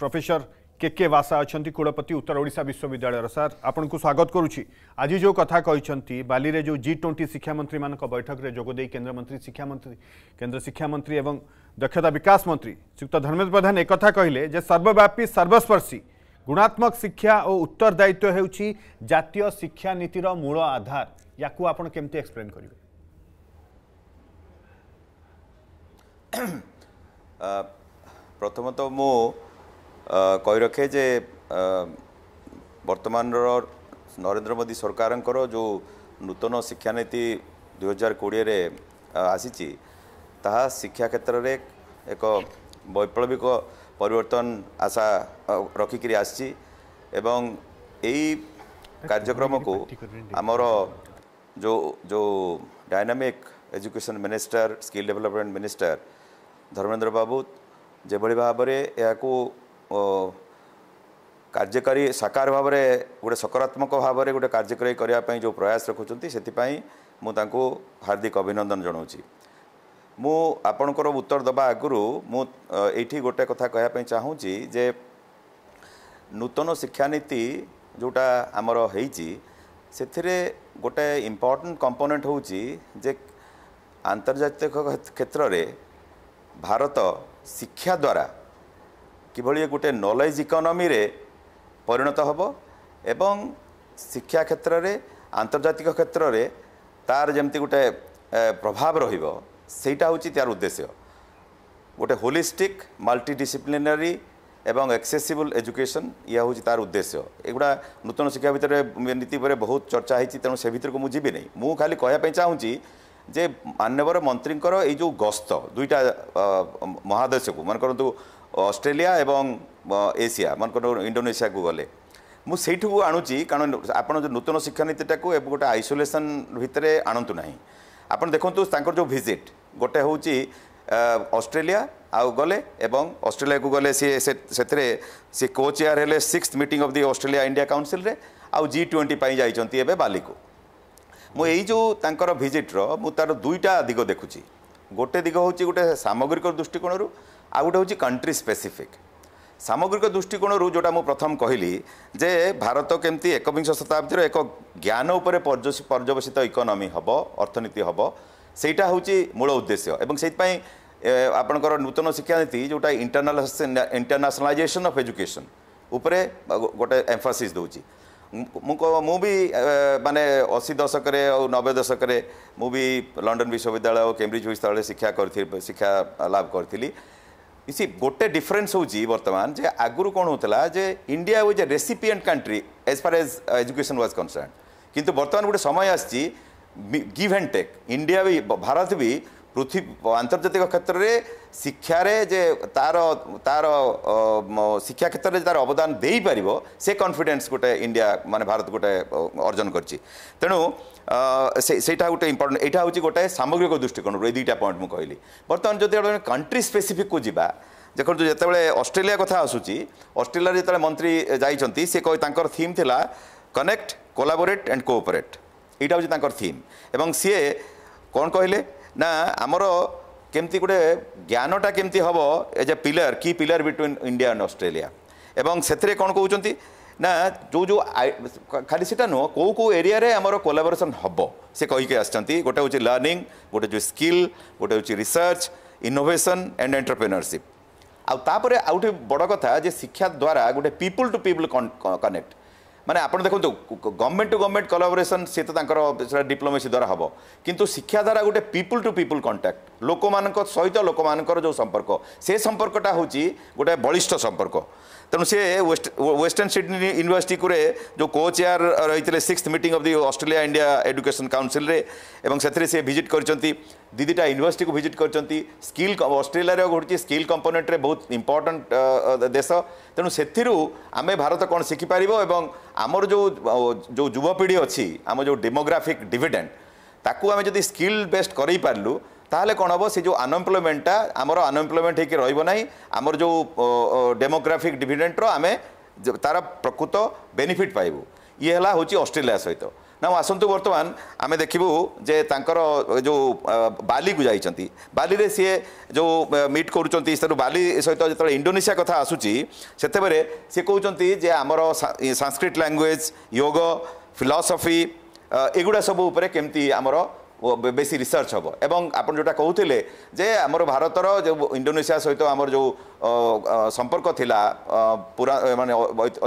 professor কে কে বাসা অনেক কুলপতি উত্তর ওড়শা বিশ্ববিদ্যালয়ের স্যার আপনার স্বাগত করুছি আজ যে কথা কিন্তু বালি যে জি টোয়েন্টি শিক্ষামন্ত্রী মান বৈঠকের যোগদে কেন্দ্রমন্ত্রী শিক্ষামন্ত্রী কেন্দ্র শিক্ষামন্ত্রী এবং দক্ষতা বিকাশ মন্ত্রী শ্রীযুক্ত ধর্মেন্দ্র প্রধান একথা কহিলেন যে সর্বব্যাপী সর্বস্পর্শী গুণাত্মক শিক্ষা ও উত্তরদায়িত্ব হচ্ছে জাতীয় শিক্ষানীতির মূল আধার ইয়াকু আপনার কেমতি এক্সপ্লেন করবে প্রথমত মু କହି ରଖେ ଯେ ବର୍ତ୍ତମାନର ନରେନ୍ଦ୍ର ମୋଦି ସରକାରଙ୍କର ଯେଉଁ ନୂତନ ଶିକ୍ଷାନୀତି ଦୁଇହଜାର କୋଡ଼ିଏରେ ଆସିଛି ତାହା ଶିକ୍ଷା କ୍ଷେତ୍ରରେ ଏକ ବୈପ୍ଳବିକ ପରିବର୍ତ୍ତନ ଆଶା ରଖିକିରି ଆସିଛି ଏବଂ ଏଇ କାର୍ଯ୍ୟକ୍ରମକୁ ଆମର ଯେଉଁ ଯେଉଁ dynamic education minister skill development minister Dharmendra ବାବୁ ଯେଭଳି ଭାବରେ ଏହାକୁ କାର୍ଯ୍ୟକାରୀ ସାକାର ଭାବରେ ଗୋଟେ ସକାରାତ୍ମକ ଭାବରେ ଗୋଟେ କାର୍ଯ୍ୟକାରୀ କରିବା ପାଇଁ ଯେଉଁ ପ୍ରୟାସ ରଖୁଛନ୍ତି ସେଥିପାଇଁ ମୁଁ ତାଙ୍କୁ ହାର୍ଦ୍ଦିକ ଅଭିନନ୍ଦନ ଜଣାଉଛି ମୁଁ ଆପଣଙ୍କର ଉତ୍ତର ଦେବା ଆଗରୁ ମୁଁ ଏଇଠି ଗୋଟେ କଥା କହିବା ପାଇଁ ଚାହୁଁଛି ଯେ ନୂତନ ଶିକ୍ଷାନୀତି ଯେଉଁଟା ଆମର ହେଇଛି ସେଥିରେ ଗୋଟେ ଇମ୍ପୋର୍ଟାଣ୍ଟ କମ୍ପୋନେଣ୍ଟ ହେଉଛି ଯେ ଆନ୍ତର୍ଜାତିକ କ୍ଷେତ୍ରରେ ଭାରତ ଶିକ୍ଷା ଦ୍ୱାରା କିଭଳି ଗୋଟେ ନଲେଜ ଇକୋନୋମିରେ ପରିଣତ ହେବ ଏବଂ ଶିକ୍ଷା କ୍ଷେତ୍ରରେ ଆନ୍ତର୍ଜାତିକ କ୍ଷେତ୍ରରେ ତାର ଯେମିତି ଗୋଟେ ପ୍ରଭାବ ରହିବ ସେଇଟା ହେଉଛି ତାର ଉଦ୍ଦେଶ୍ୟ ଗୋଟେ ହୋଲିଷ୍ଟିକ୍ ମଲ୍ଟିଡିସିପ୍ଲିନାରୀ এবং এক্সেসিবল এজুকেশন ইয়া হচ্ছে তার উদ্দেশ্য এগুলা নূতন শিক্ষা ভিতরে নীতি উপরে বহু চর্চা হয়েছে তেমন সে ভিতরক মু যাবিনি মু খালি কয়া চাহুছি যে মানবর মন্ত্রীঙ্কর এই যে গস্ত দুইটা মহাদেশকু মনে করতু অস্ট্রেলিয়া এবং এশিয়া মনে ইন্ডোনেশিয়াকু গলে ମୁଁ ସେଇଠିକୁ ଆଣୁଛି କାରଣ ଆପଣ ଯେଉଁ ନୂତନ ଶିକ୍ଷାନୀତିଟାକୁ ଏବେ ଗୋଟେ ଆଇସୋଲେସନ୍ ଭିତରେ ଆଣନ୍ତୁ ନାହିଁ ଆପଣ ଦେଖନ୍ତୁ ତାଙ୍କର ଯେଉଁ ଭିଜିଟ୍ ଗୋଟେ ହେଉଛି ଅଷ୍ଟ୍ରେଲିଆ ଆଉ ଗଲେ ଏବଂ ଅଷ୍ଟ୍ରେଲିଆକୁ ଗଲେ ସିଏ ସେଥିରେ ସିଏ କୋ ଚେୟାର ହେଲେ sixth meeting of the Australia India କାଉନସିଲ୍ରେ ଆଉ ଜି ଟ୍ୱେଣ୍ଟି ପାଇଁ ଯାଇଛନ୍ତି ଏବେ ବାଲିକୁ ମୁଁ ଏଇ ଯେଉଁ ତାଙ୍କର ଭିଜିଟ୍ର ମୁଁ ତା'ର ଦୁଇଟା ଦିଗ ଦେଖୁଛି ଗୋଟେ ଦିଗ ହେଉଛି ଗୋଟେ ସାମଗ୍ରିକ ଦୃଷ୍ଟିକୋଣରୁ ଆଉ ଗୋଟେ ହେଉଛି କଣ୍ଟ୍ରି ସ୍ପେସିଫିକ୍ ସାମଗ୍ରିକ ଦୃଷ୍ଟିକୋଣରୁ ଯେଉଁଟା ମୁଁ ପ୍ରଥମ କହିଲି ଯେ ଭାରତ କେମିତି ଏକବିଂଶ ଶତାବ୍ଦୀର ଏକ ଜ୍ଞାନ ଉପରେ ପର୍ଯ୍ୟବସିତ ଇକୋନୋମି ହେବ ଅର୍ଥନୀତି ହେବ ସେଇଟା ହେଉଛି ମୂଳ ଉଦ୍ଦେଶ୍ୟ ଏବଂ ସେଇଥିପାଇଁ ଆପଣଙ୍କର ନୂତନ ଶିକ୍ଷାନୀତି ଯେଉଁଟା ଇଣ୍ଟରନାଲ୍ ଇଣ୍ଟରନ୍ୟାସନାଲାଇଜେସନ୍ ଅଫ୍ ଏଜୁକେସନ୍ ଉପରେ ଗୋଟେ ଏମ୍ଫାସିସ୍ ଦେଉଛି ମୁଁ ମୁଁ ବି ମାନେ ଅଶୀ ଦଶକରେ ଆଉ ନବେ ଦଶକରେ ମୁଁ ବି ଲଣ୍ଡନ ବିଶ୍ୱବିଦ୍ୟାଳୟ ଆଉ କେମ୍ବ୍ରିଜ ବିଶ୍ୱବିଦ୍ୟାଳୟରେ ଶିକ୍ଷା କରିଥିଲି ଶିକ୍ଷା ଲାଭ କରିଥିଲି ସି ଗୋଟେ ଡିଫରେନ୍ସ ହେଉଛି ବର୍ତ୍ତମାନ ଯେ ଆଗରୁ କ'ଣ ହେଉଥିଲା ଯେ India was a recipient country as far as education was concern କିନ୍ତୁ ବର୍ତ୍ତମାନ ଗୋଟେ ସମୟ ଆସିଛି ଗିଭ୍ ଆଣ୍ଡ ଟେକ୍ ଇଣ୍ଡିଆ ବି ଭାରତ ବି ପୃଥିବୀ ଆନ୍ତର୍ଜାତିକ କ୍ଷେତ୍ରରେ ଶିକ୍ଷାରେ ଯେ ତାର ତାର ଶିକ୍ଷା କ୍ଷେତ୍ରରେ ଯେ ତାର ଅବଦାନ ଦେଇପାରିବ ସେ କନଫିଡେନ୍ସ ଗୋଟେ ଇଣ୍ଡିଆ ମାନେ ଭାରତ ଗୋଟେ ଅର୍ଜନ କରିଛି ତେଣୁ ସେଇଟା ଗୋଟେ ଇମ୍ପୋର୍ଟାଣ୍ଟ ଏଇଟା ହେଉଛି ଗୋଟେ ସାମଗ୍ରିକ ଦୃଷ୍ଟିକୋଣରୁ ଏଇ ଦୁଇଟା ପଏଣ୍ଟ ମୁଁ କହିଲି ବର୍ତ୍ତମାନ ଯଦି ଗୋଟେ କଣ୍ଟ୍ରି ସ୍ପେସିଫିକ୍କୁ ଯିବା ଦେଖନ୍ତୁ ଯେତେବେଳେ ଅଷ୍ଟ୍ରେଲିଆ କଥା ଆସୁଛି ଅଷ୍ଟ୍ରେଲିଆରେ ଯେତେବେଳେ ମନ୍ତ୍ରୀ ଯାଇଛନ୍ତି ସେ ତାଙ୍କର ଥିମ୍ ଥିଲା କନେକ୍ଟ କୋଲାବୋରେଟ୍ ଆଣ୍ଡ କୋଅପରେଟ୍ ଏଇଟା ହେଉଛି ତାଙ୍କର ଥିମ୍ ଏବଂ ସିଏ କ'ଣ କହିଲେ ନା ଆମର কেমতি গোটে জ্ঞানটা কেমতি হব এজ এ পিলার কি pillar between India and Australia এবং সেথিরে কোণ কৌছেন না যে যে খালি সেটা নুহ কো কো এরিয়ারে আমার কোলাবোরেসন হব সে কহিকি আসছেন গোটে হচ্ছে লার্নিং গোটে যে স্কিল গোটে হচ্ছে রিসর্চ ইনোভেসন এন্ড এন্টারপ্রেনরশিপ আপরে আউটি বড় কথা যে শিক্ষা দ্বারা গোটে পিপুল টু পিপুল কনেক্ট মানে আপনার দেখুন গভর্নমেন্ট টু গভর্নমেন্ট কোলাবোরেসন সে তো তাঁর ডিপ্লোমেসি দ্বারা হব কিন্তু শিক্ষা দ্বারা গোটে পিপুল টু পিপুল কন্ট্যাক্ট ଲୋକମାନଙ୍କ ସହିତ ଲୋକମାନଙ୍କର ଯେଉଁ ସମ୍ପର୍କ ସେ ସମ୍ପର୍କଟା ହେଉଛି ଗୋଟିଏ ବଳିଷ୍ଠ ସମ୍ପର୍କ ତେଣୁ ସେ ୱେଷ୍ଟ ୱେଷ୍ଟର୍ଣ୍ଣ ସିଡନୀ ୟୁନିଭର୍ସିଟିରେ ଯେଉଁ କୋ ଚେୟାର ରହିଥିଲେ six meeting of the Australia India education କାଉନସିଲ୍ରେ ଏବଂ ସେଥିରେ ସେ ଭିଜିଟ୍ କରିଛନ୍ତି ଦୁଇଟା ୟୁନିଭର୍ସିଟିକୁ ଭିଜିଟ୍ କରିଛନ୍ତି ସ୍କିଲ୍ ଅଷ୍ଟ୍ରେଲିଆରେ ଘଟୁଛି ସ୍କିଲ୍ କମ୍ପୋନେଣ୍ଟରେ ବହୁତ ଇମ୍ପୋର୍ଟାଣ୍ଟ ଦେଶ ତେଣୁ ସେଥିରୁ ଆମେ ଭାରତ କ'ଣ ଶିଖିପାରିବ ଏବଂ ଆମର ଯେଉଁ ଯେଉଁ ଯୁବପିଢ଼ି ଅଛି ଆମ ଯେଉଁ ଡେମୋଗ୍ରାଫିକ୍ ଡିଭିଡେଣ୍ଟ ତାକୁ ଆମେ ଯଦି ସ୍କିଲ୍ ବେସ୍ଡ କରେଇ তাহলে କ'ଣ ହେବ ସେ ଯେଉଁ ଅନଏମ୍ପ୍ଲୟମେଣ୍ଟଟା ଆମର ଅନଏମ୍ପ୍ଲୟମେଣ୍ଟ ହେଇକି ରହିବ ନାହିଁ ଆମର ଯେଉଁ ଡେମୋଗ୍ରାଫିକ୍ ଡିଭିଡେଣ୍ଟର ଆମେ ତାର ପ୍ରକୃତ ବେନିଫିଟ୍ ପାଇବୁ ଇଏ ହେଲା ହେଉଛି ଅଷ୍ଟ୍ରେଲିଆ ସହିତ ନାଉ ଆସନ୍ତୁ ବର୍ତ୍ତମାନ ଆମେ ଦେଖିବୁ ଯେ ତାଙ୍କର ଯେଉଁ ବାଲିକୁ ଯାଇଛନ୍ତି ବାଲିରେ ସିଏ ଯେଉଁ ମିଟ୍ କରୁଛନ୍ତି ସେଠୁ ବାଲି ସହିତ ଯେତେବେଳେ ଇଣ୍ଡୋନେସିଆ କଥା ଆସୁଛି ସେତେବେଳେ ସିଏ କହୁଛନ୍ତି ଯେ ଆମର ସାଂସ୍କ୍ରିଟ ଲାଙ୍ଗୁଏଜ ଯୋଗ ଫିଲସଫି ଏଗୁଡ଼ା ସବୁ ଉପରେ କେମିତି ଆମର ବେଶୀ ରିସର୍ଚ୍ଚ ହେବ ଏବଂ ଆପଣ ଯେଉଁଟା କହୁଥିଲେ ଯେ ଆମର ଭାରତର ଯେଉଁ ଇଣ୍ଡୋନେସିଆ ସହିତ ଆମର ଯେଉଁ ସମ୍ପର୍କ ଥିଲା ପୁରା ମାନେ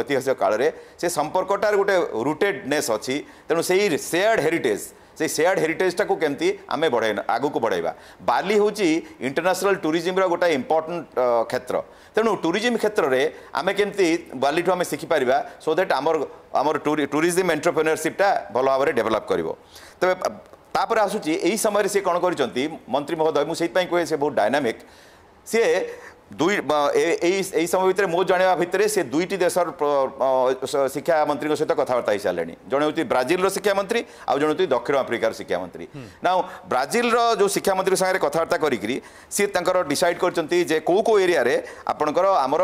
ଐତିହାସିକ କାଳରେ ସେ ସମ୍ପର୍କଟାର ଗୋଟେ ରୁଟେଡ଼ନେସ୍ ଅଛି ତେଣୁ ସେଇ ସେୟାର୍ଡ଼ ହେରିଟେଜ୍ ସେଇ ସେୟାର୍ଡ଼ ହେରିଟେଜ୍ଟାକୁ କେମିତି ଆମେ ବଢ଼େଇ ଆଗକୁ ବଢ଼େଇବା ବାଲି ହେଉଛି ଇଣ୍ଟରନ୍ୟାସନାଲ୍ ଟୁରିଜିମ୍ର ଗୋଟେ ଇମ୍ପୋର୍ଟାଣ୍ଟ କ୍ଷେତ୍ର ତେଣୁ ଟୁରିଜିମ୍ କ୍ଷେତ୍ରରେ ଆମେ କେମିତି ବାଲିଠୁ ଆମେ ଶିଖିପାରିବା ସୋ ଦେଟ୍ ଆମର ଆମର ଟୁରିଜିମ୍ ଏଣ୍ଟରପ୍ରେନିୟରସିପ୍ଟା ଭଲ ଭାବରେ ଡେଭଲପ୍ କରିବ ତେବେ ତାପରେ ଆସୁଛି ଏହି ସମୟରେ ସେ କ'ଣ କରିଛନ୍ତି ମନ୍ତ୍ରୀ ମହୋଦୟ ମୁଁ ସେଇଥିପାଇଁ କୁହେ ସେ ବହୁତ ଡାଇନାମିକ୍ ସିଏ দুই এই সময় ভিতরে মো জাঁয়া ভিতরে সে দুইটি দেশর শিক্ষামন্ত্রী সহ কথাবার্তা হয়ে সারে জন হচ্ছে ব্রাজিলর শিক্ষামন্ত্রী আউ জন হচ্ছে দক্ষিণ আফ্রিকার শিক্ষামন্ত্রী না ব্রাজিলর যে শিক্ষামন্ত্রী সাথে কথাবার্তা করি সি তাঁর ডিসাইড করছেন যে কেউ কেউ এরিয়ার আপনার আমার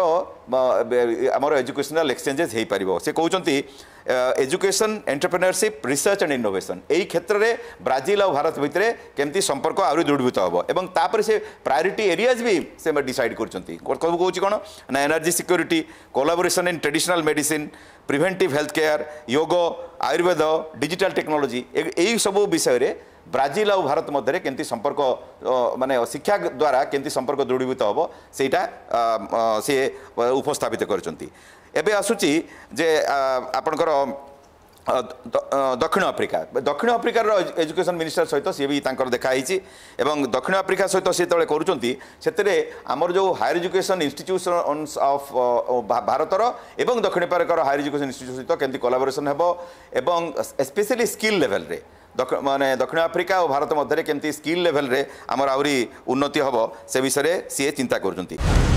আমার এজুকেশনাল এক্সচেঞ্জেস হয়ে পার সে কৌন education entrepreneurship research and innovation এই ক্ষেত্রে ব্রাজিল আর ভারত ভিতরে কেমতি সম্পর্ক আহরি দৃঢ়ভূত হব এবং তাপরে সে প্রায়োরিটি এরিয়াজ বি সে ডিসাইড করছে କରିଛନ୍ତି ସବୁ କହୁଛି କ'ଣ ନା energy security collaboration in traditional medicine preventive health care yoga Ayurveda digital technology ଏହିସବୁ ବିଷୟରେ ବ୍ରାଜିଲ୍ ଆଉ ଭାରତ ମଧ୍ୟରେ କେମିତି ସମ୍ପର୍କ ମାନେ ଶିକ୍ଷା ଦ୍ୱାରା କେମିତି ସମ୍ପର୍କ ଦୃଢ଼ୀଭୂତ ହେବ ସେଇଟା ସିଏ ଉପସ୍ଥାପିତ କରିଛନ୍ତି ଏବେ ଆସୁଛି ଯେ ଆପଣଙ୍କର দক্ষিণ আফ্রিকা দক্ষিণ আফ্রিকার এজুকেশন মিনিষ্টর সহ সি বি তাঁর দেখা হয়েছে এবং দক্ষিণ আফ্রিকা সহ সে যেত করছেন সেতরে আমার যে হায়ার এজুকেশন ইনস্টিট্ୟୁସনস অফ ভারতর এবং দক্ষিণ আফ্রিকার হায়ার এজুকেশন ইনস্টিট্ୟୁସନ সহ কেমি কলাবরেসন হব এবং স্পেশালি স্কিল লেভেল মানে দক্ষিণ আফ্রিকা ও ভারত মধ্যে কেমি স্কিল লেভেল আমার আহরি উন্নতি হব সে বিষয়ে সি চিন্তা করছেন